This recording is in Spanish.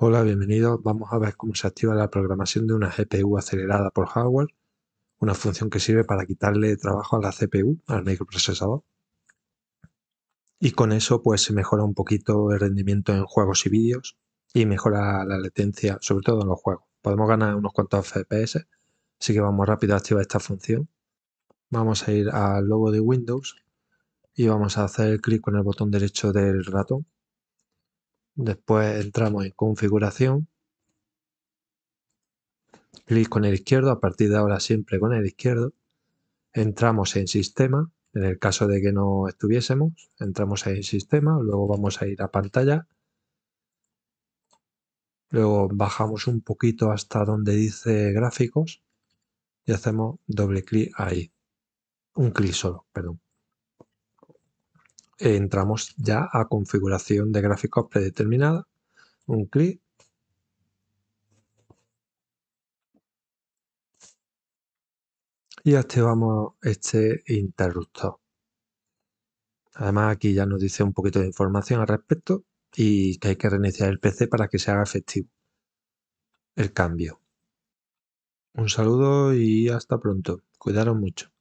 Hola, bienvenidos. Vamos a ver cómo se activa la programación de una GPU acelerada por hardware, una función que sirve para quitarle trabajo a la CPU, al microprocesador. Y con eso pues se mejora un poquito el rendimiento en juegos y vídeos y mejora la latencia, sobre todo en los juegos. Podemos ganar unos cuantos FPS, así que vamos rápido a activar esta función. Vamos a ir al logo de Windows y vamos a hacer clic con el botón derecho del ratón Después entramos en configuración. Clic con el izquierdo, a partir de ahora siempre con el izquierdo. Entramos en sistema, en el caso de que no estuviésemos, entramos en sistema, luego vamos a ir a pantalla. Luego bajamos un poquito hasta donde dice gráficos y hacemos doble clic ahí. Un clic solo, perdón entramos ya a configuración de gráficos predeterminada. Un clic. Y activamos este interruptor. Además aquí ya nos dice un poquito de información al respecto y que hay que reiniciar el PC para que se haga efectivo el cambio. Un saludo y hasta pronto. Cuidaros mucho.